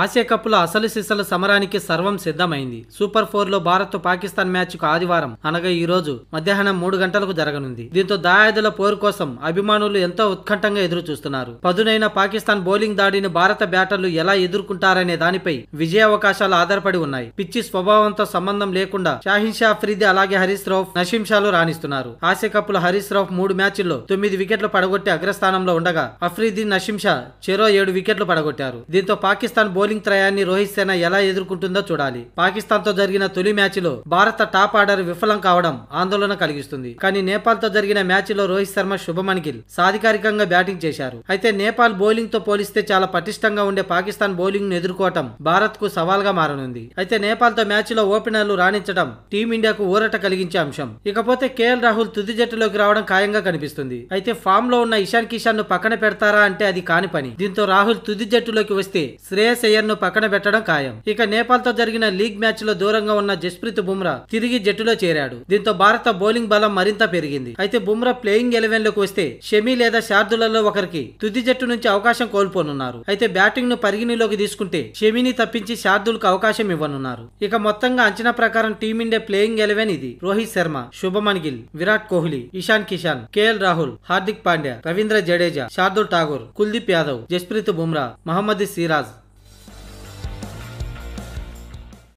Asia కప్లో అసలు సిసలు సమరానికి సర్వం సిద్ధమైంది సూపర్ ఫోర్ లో భారత్ పాకిస్తాన్ మ్యాచ్ కు ఆదివారం అనగా ఈ రోజు మధ్యాహ్నం మూడు గంటలకు జరగనుంది దీంతో దాయాదుల పోరు కోసం అభిమానులు ఎంతో ఉత్కంఠంగా ఎదురు చూస్తున్నారు పదునైన పాకిస్తాన్ బౌలింగ్ దాడిని భారత బ్యాటర్లు ఎలా ఎదుర్కొంటారనే దానిపై విజయావకాశాలు ఆధారపడి ఉన్నాయి పిచ్చి స్వభావంతో సంబంధం లేకుండా షాహిన్ షా ఫ్రీది అలాగే హరీష్ రౌఫ్ నషీం షాలు రాణిస్తున్నారు ఆసియా లో హరీష్ రౌఫ్ మూడు మ్యాచ్ల్లో తొమ్మిది వికెట్లు పడగొట్టి అగ్రస్థానంలో ఉండగా అఫ్రీది నషీం షా చెరో ఏడు వికెట్లు పడగొట్టారు దీంతో పాకిస్తాన్ బౌలింగ్ త్రయాన్ని రోహిత్ సేన ఎలా ఎదుర్కొంటుందో చూడాలి పాకిస్తాన్ తో జరిగిన తొలి మ్యాచ్ లో భారత టాప్ ఆర్డర్ విఫలం కావడం ఆందోళన కలిగిస్తుంది కానీ నేపాల్ తో జరిగిన మ్యాచ్ లో రోహిత్ శర్మ శుభమన్ గిల్ సాధికారికంగా బ్యాటింగ్ చేశారు అయితే నేపాల్ బౌలింగ్ తో పోలిస్తే చాలా పటిష్టంగా ఉండే పాకిస్తాన్ బౌలింగ్ ను ఎదుర్కోవటం భారత్ కు సవాల్గా మారనుంది అయితే నేపాల్ తో మ్యాచ్ లో ఓపెనర్లు రాణించడం టీమిండియాకు ఊరట కలిగించే అంశం ఇకపోతే కేఎల్ రాహుల్ తుది జట్టులోకి రావడం ఖాయంగా కనిపిస్తుంది అయితే ఫామ్ లో ఉన్న ఇషాన్ కిషాన్ ను పక్కన పెడతారా అంటే అది కాని పని దీంతో రాహుల్ తుది జట్టులోకి వస్తే శ్రేయస్ అయ్యర్ను పక్కన పెట్టడం ఖాయం ఇక నేపాల్తో జరిగిన లీగ్ మ్యాచ్ లో దూరంగా ఉన్న జస్ప్రీత్ బుమ్రా తిరిగి జట్టులో చేరాడు దీంతో భారత బౌలింగ్ బలం మరింత పెరిగింది అయితే బుమ్రా ప్లేయింగ్ ఎలెవెన్ లోకి వస్తే షమీ లేదా శార్దులలో ఒకరికి తుది జట్టు నుంచి అవకాశం కోల్పోనున్నారు అయితే బ్యాటింగ్ ను పరిగణలోకి తీసుకుంటే షమీని తప్పించి శార్దుల్కు అవకాశం ఇవ్వనున్నారు ఇక మొత్తంగా అంచనా ప్రకారం టీమిండియా ప్లేయింగ్ ఎలెవెన్ ఇది రోహిత్ శర్మ శుభమన్ గిల్ విరాట్ కోహ్లీ ఇషాన్ కిషాన్ కేఎల్ రాహుల్ హార్దిక్ పాండ్యా రవీంద్ర జడేజా శార్దుల్ ఠాగూర్ కుల్దీప్ యాదవ్ జస్ప్రీత్ బుమ్రా మహమ్మద్ సిరాజ్